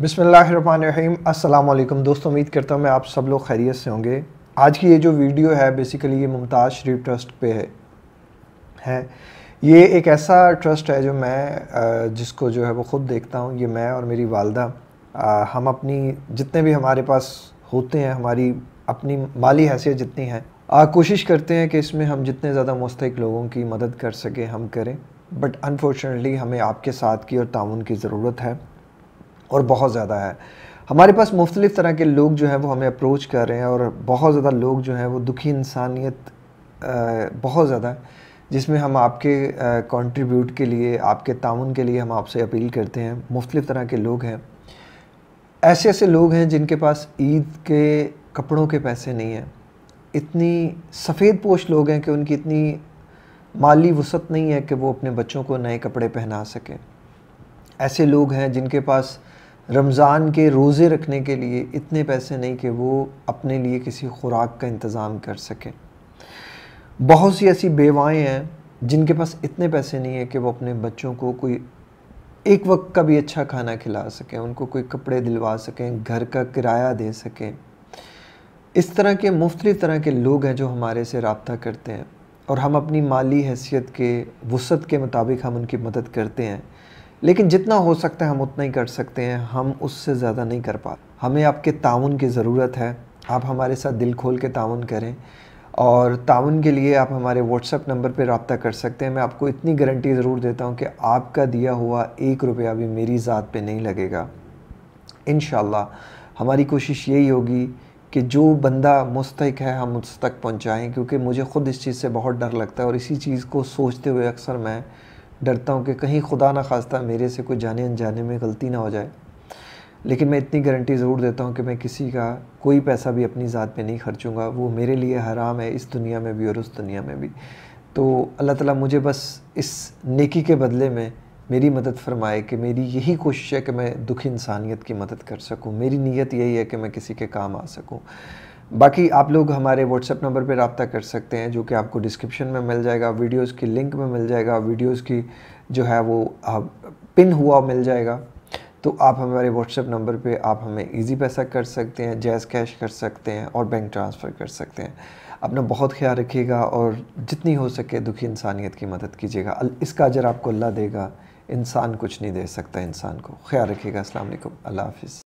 बिसमीम अल्लाम दोस्तों उम्मीद करता हूँ मैं आप सब लोग खैरियत से होंगे आज की ये जो वीडियो है बेसिकली ये मुमताज़ शरीफ ट्रस्ट पे है है ये एक ऐसा ट्रस्ट है जो मैं जिसको जो है वो ख़ुद देखता हूँ ये मैं और मेरी वालदा हम अपनी जितने भी हमारे पास होते हैं हमारी अपनी माली हैसियत जितनी है कोशिश करते हैं कि इसमें हम जितने ज़्यादा मुस्तक लोगों की मदद कर सकें हम करें बट अनफॉर्चुनेटली हमें आपके साथ की और ताउन की ज़रूरत है और बहुत ज़्यादा है हमारे पास मुख्तलिफ़ तरह के लोग जो हैं वो हमें अप्रोच कर रहे हैं और बहुत ज़्यादा लोग जो हैं वो दुखी इंसानियत बहुत ज़्यादा है जिसमें हम आपके कंट्रीब्यूट के लिए आपके ताउन के लिए हम आपसे अपील करते हैं मुख्तलिफ़ तरह के लोग हैं ऐसे ऐसे लोग हैं जिनके पास ईद के कपड़ों के पैसे नहीं हैं इतनी सफ़ेद पोश लोग हैं कि उनकी इतनी माली वसत नहीं है कि वो अपने बच्चों को नए कपड़े पहना सकें ऐसे लोग हैं जिनके पास रमज़ान के रोज़े रखने के लिए इतने पैसे नहीं कि वो अपने लिए किसी खुराक का इंतज़ाम कर सकें बहुत सी ऐसी बेवाएँ हैं जिनके पास इतने पैसे नहीं है कि वो अपने बच्चों को कोई एक वक्त का भी अच्छा खाना खिला सकें उनको कोई कपड़े दिलवा सकें घर का किराया दे सकें इस तरह के मुख्तलि तरह के लोग हैं जो हमारे से रबता करते हैं और हम अपनी माली हैसियत के वसत के मुताबिक हम उनकी मदद करते हैं लेकिन जितना हो सकता है हम उतना ही कर सकते हैं हम उससे ज़्यादा नहीं कर पा हमें आपके ताउन की ज़रूरत है आप हमारे साथ दिल खोल के ताउन करें और ताउन के लिए आप हमारे व्हाट्सअप नंबर पर रबता कर सकते हैं मैं आपको इतनी गारंटी ज़रूर देता हूँ कि आपका दिया हुआ एक रुपया भी मेरी ज़ात पर नहीं लगेगा इन हमारी कोशिश यही होगी कि जो बंदा मुस्तक है हम उस तक पहुँचाएँ क्योंकि मुझे ख़ुद इस चीज़ से बहुत डर लगता है और इसी चीज़ को सोचते हुए अक्सर मैं डरता हूँ कि कहीं खुदा ना खास्ता मेरे से कोई जाने अनजाने में गलती ना हो जाए लेकिन मैं इतनी गारंटी ज़रूर देता हूँ कि मैं किसी का कोई पैसा भी अपनी ज़ात पे नहीं खर्चूंगा वो मेरे लिए हराम है इस दुनिया में भी और उस दुनिया में भी तो अल्लाह ताला मुझे बस इस नेकी के बदले में मेरी मदद फरमाए कि मेरी यही कोशिश है कि मैं दुखी इंसानियत की मदद कर सकूं मेरी नीयत यही है कि मैं किसी के काम आ सकूं बाकी आप लोग हमारे व्हाट्सएप नंबर पर रबता कर सकते हैं जो कि आपको डिस्क्रिप्शन में मिल जाएगा वीडियोज़ की लिंक में मिल जाएगा वीडियोज़ की जो है वो पिन हुआ मिल जाएगा तो आप हमारे व्हाट्सएप नंबर पे आप हमें इजी पैसा कर सकते हैं जैज़ कैश कर सकते हैं और बैंक ट्रांसफ़र कर सकते हैं अपना बहुत ख्याल रखिएगा और जितनी हो सके दुखी इंसानियत की मदद कीजिएगा इसका अजर आपको अल्लाह देगा इंसान कुछ नहीं दे सकता इंसान को ख्याल रखिएगा असल अल्लाह हाफिज़